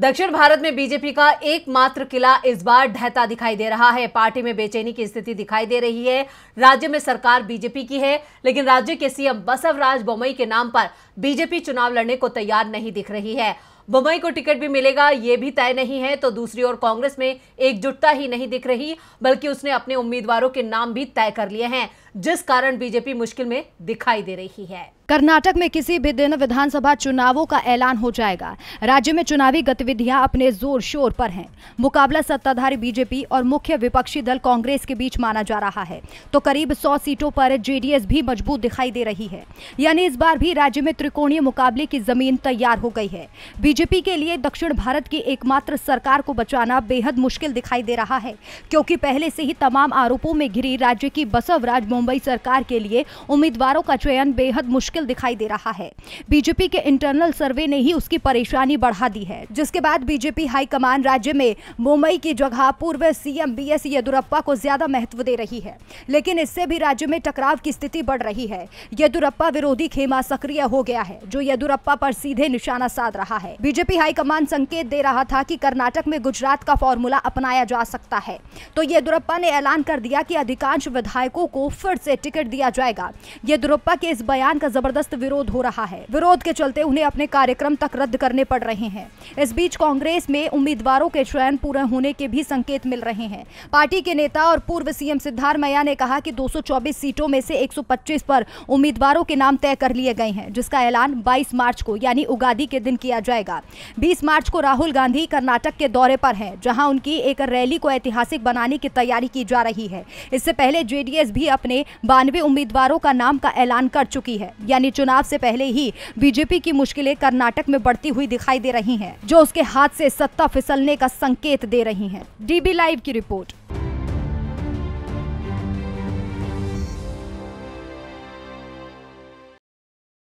दक्षिण भारत में बीजेपी का एकमात्र किला इस बार ढहता दिखाई दे रहा है पार्टी में बेचैनी की स्थिति दिखाई दे रही है राज्य में सरकार बीजेपी की है लेकिन राज्य के सीएम बसवराज बोमई के नाम पर बीजेपी चुनाव लड़ने को तैयार नहीं दिख रही है बुम्बई को टिकट भी मिलेगा ये भी तय नहीं है तो दूसरी ओर कांग्रेस में एकजुटता ही नहीं दिख रही बल्कि उसने अपने उम्मीदवारों के नाम भी तय कर लिए हैं जिस कारण बीजेपी मुश्किल में दिखाई दे रही है कर्नाटक में किसी भी दिन विधानसभा चुनावों का ऐलान हो जाएगा राज्य में चुनावी गतिविधियां अपने जोर शोर पर हैं मुकाबला सत्ताधारी बीजेपी और मुख्य विपक्षी दल कांग्रेस के बीच माना जा रहा है तो करीब 100 सीटों पर जेडीएस भी मजबूत दिखाई दे रही है यानी इस बार भी राज्य में त्रिकोणीय मुकाबले की जमीन तैयार हो गई है बीजेपी के लिए दक्षिण भारत की एकमात्र सरकार को बचाना बेहद मुश्किल दिखाई दे रहा है क्योंकि पहले से ही तमाम आरोपों में घिरी राज्य की बसवराज मुंबई सरकार के लिए उम्मीदवारों का चयन बेहद मुश्किल दिखाई दे रहा है बीजेपी के इंटरनल सर्वे ने ही उसकी परेशानी बढ़ा दी है जिसके बाद बीजेपी हाईकमान राज्य में मुंबई की जगह पूर्व सीएम बी एस येदुरप्पा को ज्यादा महत्व दे रही है लेकिन इससे भी राज्य में टकराव की स्थिति बढ़ रही है येदुरप्पा विरोधी खेमा सक्रिय हो गया है जो येदुरप्पा पर सीधे निशाना साध रहा है बीजेपी हाईकमान संकेत दे रहा था कि कर्नाटक में गुजरात का फॉर्मूला अपनाया जा सकता है तो येदुरप्पा ने ऐलान कर दिया कि अधिकांश विधायकों को फिर टिकट से टिकट दिया जाएगा येदुरप्पा के इस बयान का जबरदस्त विरोध हो रहा है विरोध के चलते उन्हें अपने कार्यक्रम तक रद्द करने पड़ रहे हैं इस बीच कांग्रेस में उम्मीदवारों के चयन पूरा होने के भी संकेत मिल रहे हैं पार्टी के नेता और पूर्व सीएम सिद्धारमैया ने कहा की दो सीटों में से एक पर उम्मीदवारों के नाम तय कर लिए गए हैं जिसका ऐलान बाईस मार्च को यानी उगादी के दिन किया जाएगा बीस मार्च को राहुल गांधी कर्नाटक के दौरे पर है जहाँ उनकी एक रैली को ऐतिहासिक बनाने की तैयारी की जा रही है इससे पहले जेडीएस भी अपने में बानवे उम्मीदवारों का नाम का ऐलान कर चुकी है यानी चुनाव से पहले ही बीजेपी की मुश्किलें कर्नाटक में बढ़ती हुई दिखाई दे रही हैं, जो उसके हाथ से सत्ता फिसलने का संकेत दे रही हैं। डीबी लाइव की रिपोर्ट